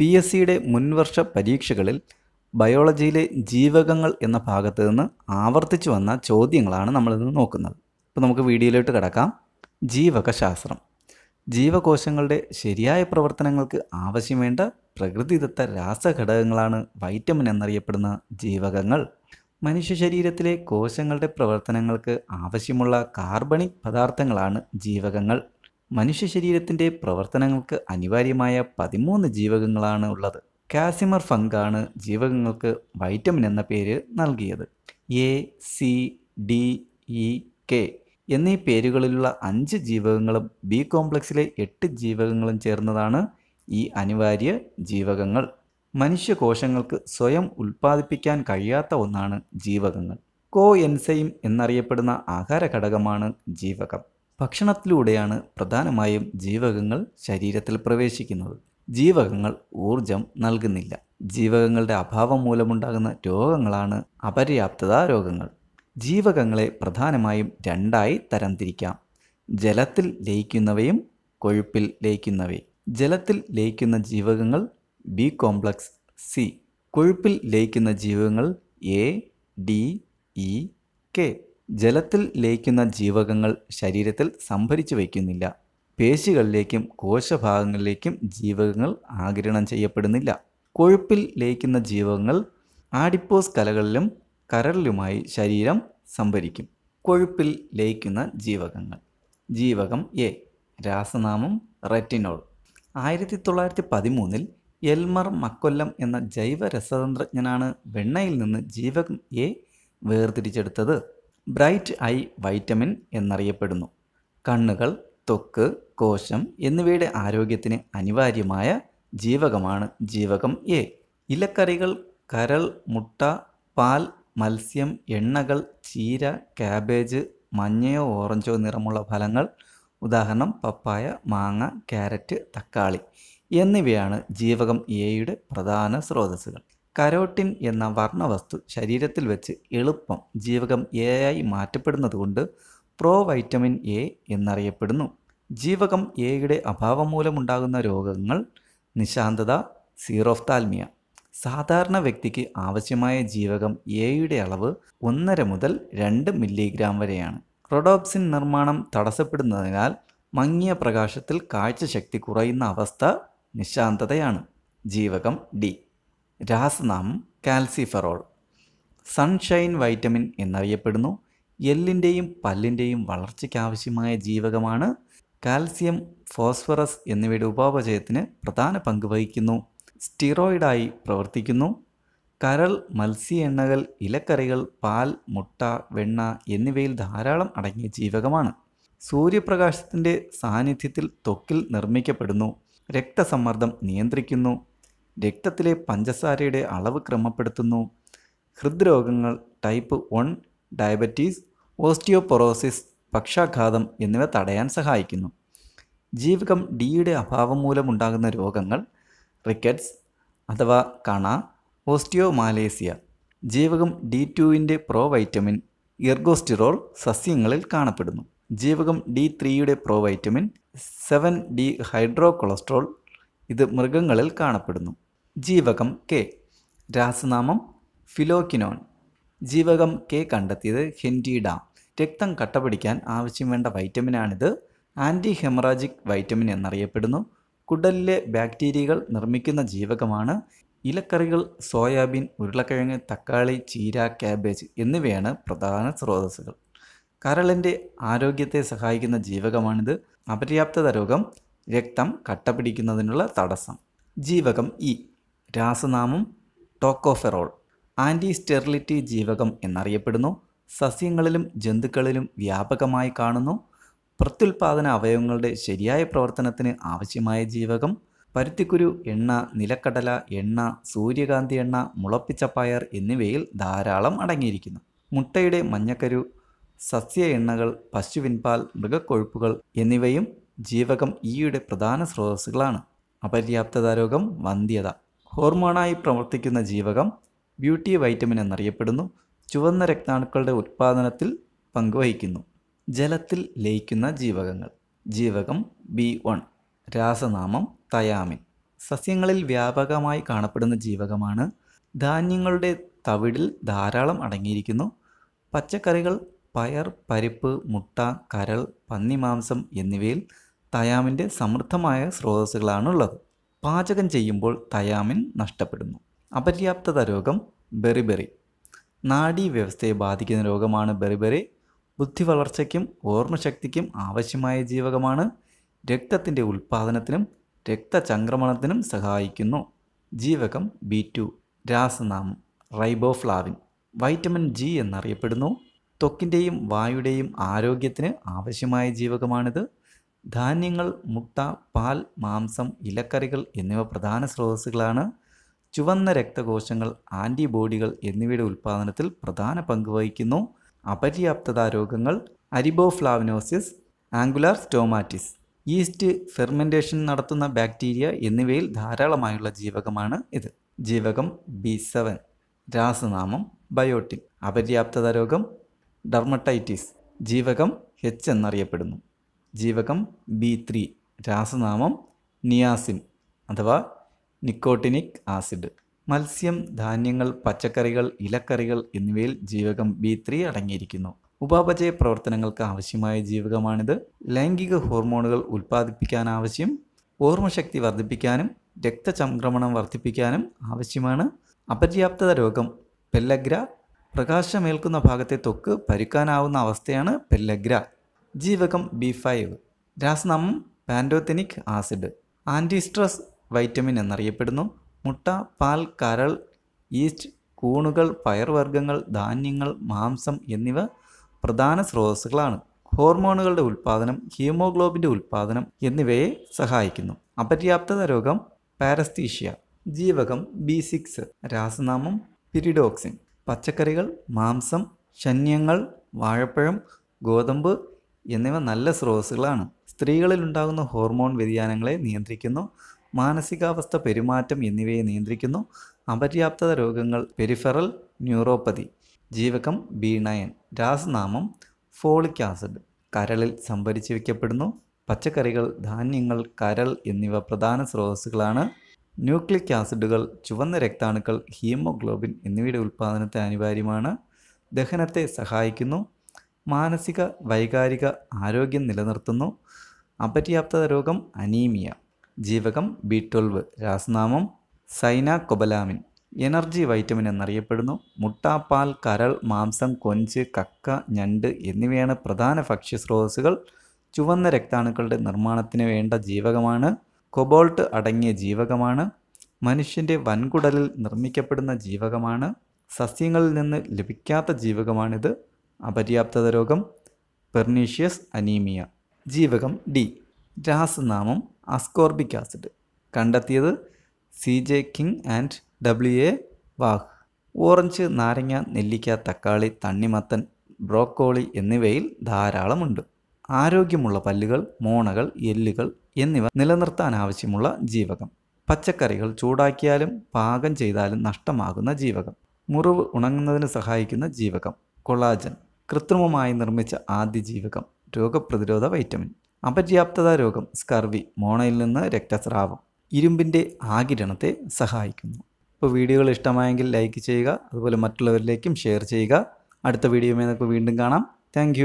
P S സിയുടെ മുൻവർഷ പരീക്ഷകളിൽ ബയോളജിയിലെ ജീവകങ്ങൾ എന്ന ഭാഗത്ത് നിന്ന് ആവർത്തിച്ചു വന്ന ചോദ്യങ്ങളാണ് നമ്മളിന്ന് നോക്കുന്നത് അപ്പോൾ നമുക്ക് വീഡിയോയിലോട്ട് കിടക്കാം ജീവകശാസ്ത്രം ജീവകോശങ്ങളുടെ ശരിയായ പ്രവർത്തനങ്ങൾക്ക് ആവശ്യം വേണ്ട പ്രകൃതിദത്ത രാസഘടകങ്ങളാണ് വൈറ്റമിൻ എന്നറിയപ്പെടുന്ന ജീവകങ്ങൾ മനുഷ്യ ശരീരത്തിലെ കോശങ്ങളുടെ പ്രവർത്തനങ്ങൾക്ക് ആവശ്യമുള്ള കാർബണിക് പദാർത്ഥങ്ങളാണ് ജീവകങ്ങൾ മനുഷ്യ ശരീരത്തിൻ്റെ പ്രവർത്തനങ്ങൾക്ക് അനിവാര്യമായ പതിമൂന്ന് ജീവകങ്ങളാണ് ഉള്ളത് കാസിമർ ഫങ്കാണ് ജീവകങ്ങൾക്ക് വൈറ്റമിൻ എന്ന പേര് നൽകിയത് A C D E K എന്നീ പേരുകളിലുള്ള അഞ്ച് ജീവകങ്ങളും ബി കോംപ്ലക്സിലെ എട്ട് ജീവകങ്ങളും ചേർന്നതാണ് ഈ അനിവാര്യ ജീവകങ്ങൾ മനുഷ്യകോശങ്ങൾക്ക് സ്വയം ഉൽപ്പാദിപ്പിക്കാൻ കഴിയാത്ത ഒന്നാണ് ജീവകങ്ങൾ കോ എൻസൈം എന്നറിയപ്പെടുന്ന ആഹാര ഘടകമാണ് ജീവകം ഭക്ഷണത്തിലൂടെയാണ് പ്രധാനമായും ജീവകങ്ങൾ ശരീരത്തിൽ പ്രവേശിക്കുന്നത് ജീവകങ്ങൾ ഊർജം നൽകുന്നില്ല ജീവകങ്ങളുടെ അഭാവം മൂലമുണ്ടാകുന്ന രോഗങ്ങളാണ് അപര്യാപ്തത രോഗങ്ങൾ ജീവകങ്ങളെ പ്രധാനമായും രണ്ടായി തരംതിരിക്കാം ജലത്തിൽ ലയിക്കുന്നവയും കൊഴുപ്പിൽ ലയിക്കുന്നവയും ജലത്തിൽ ലയിക്കുന്ന ജീവകങ്ങൾ ബി കോംപ്ലക്സ് സി കൊഴുപ്പിൽ ലയിക്കുന്ന ജീവകങ്ങൾ എ ഡി ഇ കെ ജലത്തിൽ ലയിക്കുന്ന ജീവകങ്ങൾ ശരീരത്തിൽ സംഭരിച്ചു വയ്ക്കുന്നില്ല പേശികളിലേക്കും കോശഭാഗങ്ങളിലേക്കും ജീവകങ്ങൾ ആകിരണം ചെയ്യപ്പെടുന്നില്ല കൊഴുപ്പിൽ ലയിക്കുന്ന ജീവകങ്ങൾ ആഡിപ്പോസ് കലകളിലും കരളിലുമായി ശരീരം സംഭരിക്കും കൊഴുപ്പിൽ ലയിക്കുന്ന ജീവകങ്ങൾ ജീവകം എ രാസനാമം റെറ്റിനോൾ ആയിരത്തി തൊള്ളായിരത്തി പതിമൂന്നിൽ എൽമർ മക്കൊല്ലം എന്ന ജൈവ രസതന്ത്രജ്ഞനാണ് വെണ്ണയിൽ നിന്ന് ജീവകം എ വേർതിരിച്ചെടുത്തത് ബ്രൈറ്റ് ഐ വൈറ്റമിൻ എന്നറിയപ്പെടുന്നു കണ്ണുകൾ ത്വക്ക് കോശം എന്നിവയുടെ ആരോഗ്യത്തിന് അനിവാര്യമായ ജീവകമാണ് ജീവകം എ ഇലക്കറികൾ കരൾ മുട്ട പാൽ മത്സ്യം എണ്ണകൾ ചീര കാബേജ് മഞ്ഞയോ ഓറഞ്ചോ നിറമുള്ള ഫലങ്ങൾ ഉദാഹരണം പപ്പായ മാങ്ങ ക്യാരറ്റ് തക്കാളി എന്നിവയാണ് ജീവകം എയുടെ പ്രധാന സ്രോതസ്സുകൾ കരോട്ടിൻ എന്ന വർണ്ണവസ്തു ശരീരത്തിൽ വെച്ച് എളുപ്പം ജീവകം എ ആയി മാറ്റപ്പെടുന്നതുകൊണ്ട് പ്രോ വൈറ്റമിൻ എ എന്നറിയപ്പെടുന്നു ജീവകം എയുടെ അഭാവം മൂലമുണ്ടാകുന്ന രോഗങ്ങൾ നിശാന്തത സീറോഫ്താൽമിയ സാധാരണ വ്യക്തിക്ക് ആവശ്യമായ ജീവകം എയുടെ അളവ് ഒന്നര മുതൽ രണ്ട് മില്ലിഗ്രാം വരെയാണ് റൊഡോപ്സിൻ നിർമ്മാണം തടസ്സപ്പെടുന്നതിനാൽ മങ്ങിയ പ്രകാശത്തിൽ കാഴ്ചശക്തി കുറയുന്ന അവസ്ഥ നിശാന്തതയാണ് ജീവകം ഡി രാസനാമം കാൽസിഫെറോൾ സൺഷൈൻ വൈറ്റമിൻ എന്നറിയപ്പെടുന്നു എല്ലിൻ്റെയും പല്ലിൻ്റെയും വളർച്ചയ്ക്കാവശ്യമായ ജീവകമാണ് കാൽസ്യം ഫോസ്ഫറസ് എന്നിവയുടെ ഉപോപചയത്തിന് പ്രധാന പങ്ക് വഹിക്കുന്നു സ്റ്റിറോയിഡായി പ്രവർത്തിക്കുന്നു കരൾ മത്സ്യ എണ്ണകൾ ഇലക്കറികൾ പാൽ മുട്ട വെണ്ണ എന്നിവയിൽ ധാരാളം അടങ്ങിയ ജീവകമാണ് സൂര്യപ്രകാശത്തിൻ്റെ സാന്നിധ്യത്തിൽ ത്വക്കിൽ നിർമ്മിക്കപ്പെടുന്നു രക്തസമ്മർദ്ദം നിയന്ത്രിക്കുന്നു രക്തത്തിലെ പഞ്ചസാരയുടെ അളവ് ക്രമപ്പെടുത്തുന്നു ഹൃദ്രോഗങ്ങൾ ടൈപ്പ് വൺ ഡയബറ്റീസ് ഓസ്റ്റിയോപൊറോസിസ് പക്ഷാഘാതം എന്നിവ തടയാൻ സഹായിക്കുന്നു ജീവകം ഡിയുടെ അഭാവം മൂലമുണ്ടാകുന്ന രോഗങ്ങൾ റിക്കറ്റ്സ് അഥവാ കണ ഓസ്റ്റിയോമാലേസിയ ജീവകം ഡി ടുവിൻ്റെ പ്രോ വൈറ്റമിൻ ഇർഗോസ്റ്റിറോൾ സസ്യങ്ങളിൽ കാണപ്പെടുന്നു ജീവകം ഡി ത്രീയുടെ pro vitamin seven D hydro cholesterol ഇത് മൃഗങ്ങളിൽ കാണപ്പെടുന്നു ജീവകം കെ രാസനാമം ഫിലോക്കിനോൺ ജീവകം കെ കണ്ടെത്തിയത് ഹെൻഡിഡ രക്തം കട്ടപിടിക്കാൻ ആവശ്യം വേണ്ട വൈറ്റമിനാണിത് ആൻറ്റി ഹെമറാജിക് വൈറ്റമിൻ എന്നറിയപ്പെടുന്നു കുടലിലെ ബാക്ടീരിയകൾ നിർമ്മിക്കുന്ന ജീവകമാണ് ഇലക്കറികൾ സോയാബീൻ ഉരുളക്കിഴങ്ങ് തക്കാളി ചീര ക്യാബേജ് എന്നിവയാണ് പ്രധാന സ്രോതസ്സുകൾ കരളിൻ്റെ ആരോഗ്യത്തെ സഹായിക്കുന്ന ജീവകമാണിത് അപര്യാപ്തത രോഗം രക്തം കട്ടപിടിക്കുന്നതിനുള്ള തടസ്സം ജീവകം ഇ രാസനാമം ടോക്കോഫെറോൾ ആൻറ്റി സ്റ്റെറിലിറ്റി ജീവകം എന്നറിയപ്പെടുന്നു സസ്യങ്ങളിലും ജന്തുക്കളിലും വ്യാപകമായി കാണുന്നു പ്രത്യുൽപാദന അവയവങ്ങളുടെ ശരിയായ പ്രവർത്തനത്തിന് ആവശ്യമായ ജീവകം പരുത്തിക്കുരു എണ്ണ നിലക്കടല എണ്ണ സൂര്യകാന്തി എണ്ണ മുളപ്പിച്ച പയർ എന്നിവയിൽ ധാരാളം അടങ്ങിയിരിക്കുന്നു മുട്ടയുടെ മഞ്ഞക്കരു സസ്യ എണ്ണകൾ പശുവിൻപാൽ മൃഗക്കൊഴുപ്പുകൾ എന്നിവയും ജീവകം ഈയുടെ പ്രധാന സ്രോതസ്സുകളാണ് അപര്യാപ്തത രോഗം വന്ധ്യത ഹോർമോണായി പ്രവർത്തിക്കുന്ന ജീവകം ബ്യൂട്ടി വൈറ്റമിൻ എന്നറിയപ്പെടുന്നു ചുവന്ന രക്താണുക്കളുടെ ഉത്പാദനത്തിൽ പങ്കുവഹിക്കുന്നു ജലത്തിൽ ലയിക്കുന്ന ജീവകങ്ങൾ ജീവകം ബി വൺ രാസനാമം തയാമിൻ സസ്യങ്ങളിൽ വ്യാപകമായി കാണപ്പെടുന്ന ജീവകമാണ് ധാന്യങ്ങളുടെ തവിടിൽ ധാരാളം അടങ്ങിയിരിക്കുന്നു പച്ചക്കറികൾ പയർ പരിപ്പ് മുട്ട കരൾ പന്നിമാംസം എന്നിവയിൽ തയാമിൻ്റെ സമൃദ്ധമായ സ്രോതസ്സുകളാണുള്ളത് പാചകം ചെയ്യുമ്പോൾ തയാമിൻ നഷ്ടപ്പെടുന്നു അപര്യാപ്തത രോഗം ബെറിബെറി നാഡീ വ്യവസ്ഥയെ ബാധിക്കുന്ന രോഗമാണ് ബെറിബെറി ബുദ്ധി വളർച്ചയ്ക്കും ഓർമ്മശക്തിക്കും ആവശ്യമായ ജീവകമാണ് രക്തത്തിൻ്റെ ഉൽപ്പാദനത്തിനും രക്തചംക്രമണത്തിനും സഹായിക്കുന്നു ജീവകം ബി ടു രാസനാമം റൈബോഫ്ലാവിൻ വൈറ്റമിൻ ജി എന്നറിയപ്പെടുന്നു ത്വക്കിൻ്റെയും വായുടെയും ആരോഗ്യത്തിന് ആവശ്യമായ ജീവകമാണിത് ധാന്യങ്ങൾ മുട്ട പാൽ മാംസം ഇലക്കറികൾ എന്നിവ പ്രധാന സ്രോതസ്സുകളാണ് ചുവന്ന രക്തകോശങ്ങൾ ആൻറ്റിബോഡികൾ എന്നിവയുടെ ഉൽപ്പാദനത്തിൽ പ്രധാന പങ്ക് വഹിക്കുന്നു അപര്യാപ്തത രോഗങ്ങൾ ariboflavinosis angular stomatitis yeast fermentation നടത്തുന്ന ബാക്ടീരിയ എന്നിവയിൽ ധാരാളമായുള്ള ജീവകമാണ് ഇത് ജീവകം ബി സെവൻ രാസനാമം ബയോട്ടിൻ അപര്യാപ്തത രോഗം ഡർമട്ടൈറ്റിസ് ജീവകം എച്ച് എന്നറിയപ്പെടുന്നു ജീവകം ബി ത്രീ രാസനാമം നിയാസിൻ അഥവാ നിക്കോട്ടിനിക് ആസിഡ് മത്സ്യം ധാന്യങ്ങൾ പച്ചക്കറികൾ ഇലക്കറികൾ എന്നിവയിൽ ജീവകം ബി ത്രീ അടങ്ങിയിരിക്കുന്നു ഉപാപചയ പ്രവർത്തനങ്ങൾക്ക് ആവശ്യമായ ജീവകമാണിത് ലൈംഗിക ഹോർമോണുകൾ ഉൽപ്പാദിപ്പിക്കാനാവശ്യം ഓർമ്മശക്തി വർദ്ധിപ്പിക്കാനും രക്തചംക്രമണം വർദ്ധിപ്പിക്കാനും ആവശ്യമാണ് അപര്യാപ്തത രോഗം പെല്ലഗ്ര പ്രകാശമേൽക്കുന്ന ഭാഗത്തെ തൊക്ക് പരുക്കാനാവുന്ന അവസ്ഥയാണ് പെല്ലഗ്ര ജീവകം ബി ഫൈവ് രാസനാമം pantothenic acid anti stress vitamin എന്നറിയപ്പെടുന്നു മുട്ട പാൽ കരൾ ഈസ്റ്റ് കൂണുകൾ പയർവർഗ്ഗങ്ങൾ ധാന്യങ്ങൾ മാംസം എന്നിവ പ്രധാന സ്രോതസ്സുകളാണ് ഹോർമോണുകളുടെ ഉൽപ്പാദനം ഹീമോഗ്ലോബിൻ്റെ ഉൽപ്പാദനം എന്നിവയെ സഹായിക്കുന്നു അപര്യാപ്തത രോഗം പാരസ്തീഷ്യ ജീവകം ബി സിക്സ് രാസനാമം പിരിഡോക്സിൻ പച്ചക്കറികൾ മാംസം ശന്യങ്ങൾ വാഴപ്പഴം ഗോതമ്പ് എന്നിവ നല്ല സ്രോതസ്സുകളാണ് സ്ത്രീകളിൽ ഉണ്ടാകുന്ന ഹോർമോൺ വ്യതിയാനങ്ങളെ നിയന്ത്രിക്കുന്നു മാനസികാവസ്ഥ പെരുമാറ്റം എന്നിവയെ നിയന്ത്രിക്കുന്നു അപര്യാപ്തത രോഗങ്ങൾ പെരിഫറൽ ന്യൂറോപ്പതി ജീവകം ബി നയൻ രാസനാമം ഫോളിക് ആസിഡ് കരളിൽ സംഭരിച്ചു വയ്ക്കപ്പെടുന്നു പച്ചക്കറികൾ ധാന്യങ്ങൾ കരൾ എന്നിവ പ്രധാന സ്രോതസ്സുകളാണ് ന്യൂക്ലിക് ആസിഡുകൾ ചുവന്ന രക്താണുക്കൾ ഹീമോഗ്ലോബിൻ എന്നിവയുടെ ഉൽപ്പാദനത്തെ അനിവാര്യമാണ് ദഹനത്തെ സഹായിക്കുന്നു മാനസിക വൈകാരിക ആരോഗ്യം നിലനിർത്തുന്നു അപര്യാപ്തത രോഗം അനീമിയ ജീവകം ബി ട്വൽവ് രാസനാമം കൊബലാമിൻ എനർജി വൈറ്റമിൻ എന്നറിയപ്പെടുന്നു മുട്ട പാൽ കരൾ മാംസം കൊഞ്ച് കക്ക ഞണ്ട് എന്നിവയാണ് പ്രധാന ഭക്ഷ്യസ്രോതസ്സുകൾ ചുവന്ന രക്താണുക്കളുടെ നിർമ്മാണത്തിന് വേണ്ട ജീവകമാണ് കൊബോൾട്ട് അടങ്ങിയ ജീവകമാണ് മനുഷ്യൻ്റെ വൻകുടലിൽ നിർമ്മിക്കപ്പെടുന്ന ജീവകമാണ് സസ്യങ്ങളിൽ നിന്ന് ലഭിക്കാത്ത ജീവകമാണിത് അപര്യാപ്തത രോഗം പെർണീഷ്യസ് അനീമിയ ജീവകം ഡി രാസനാമം അസ്കോർബിക് ആസിഡ് കണ്ടെത്തിയത് C J King and W A Waugh orange നാരങ്ങ നെല്ലിക്ക തക്കാളി തണ്ണിമത്തൻ ബ്രോക്കോളി എന്നിവയിൽ ധാരാളമുണ്ട് ആരോഗ്യമുള്ള പല്ലുകൾ മോണകൾ എല്ലുകൾ എന്നിവ നിലനിർത്താൻ ആവശ്യമുള്ള ജീവകം പച്ചക്കറികൾ ചൂടാക്കിയാലും പാകം ചെയ്താലും നഷ്ടമാകുന്ന ജീവകം മുറിവ് ഉണങ്ങുന്നതിന് സഹായിക്കുന്ന ജീവകം കൊളാജൻ കൃത്രിമമായി നിർമ്മിച്ച ആദ്യ ജീവകം രോഗപ്രതിരോധ വൈറ്റമിൻ അപര്യാപ്തത രോഗം സ്കർവി മോണയിൽ നിന്ന് രക്തസ്രാവം ഇരുമ്പിൻ്റെ ആകിരണത്തെ സഹായിക്കുന്നു ഇപ്പോൾ വീഡിയോകൾ ഇഷ്ടമായെങ്കിൽ ലൈക്ക് ചെയ്യുക അതുപോലെ മറ്റുള്ളവരിലേക്കും ഷെയർ ചെയ്യുക അടുത്ത വീഡിയോ മേനൊക്കെ വീണ്ടും കാണാം താങ്ക്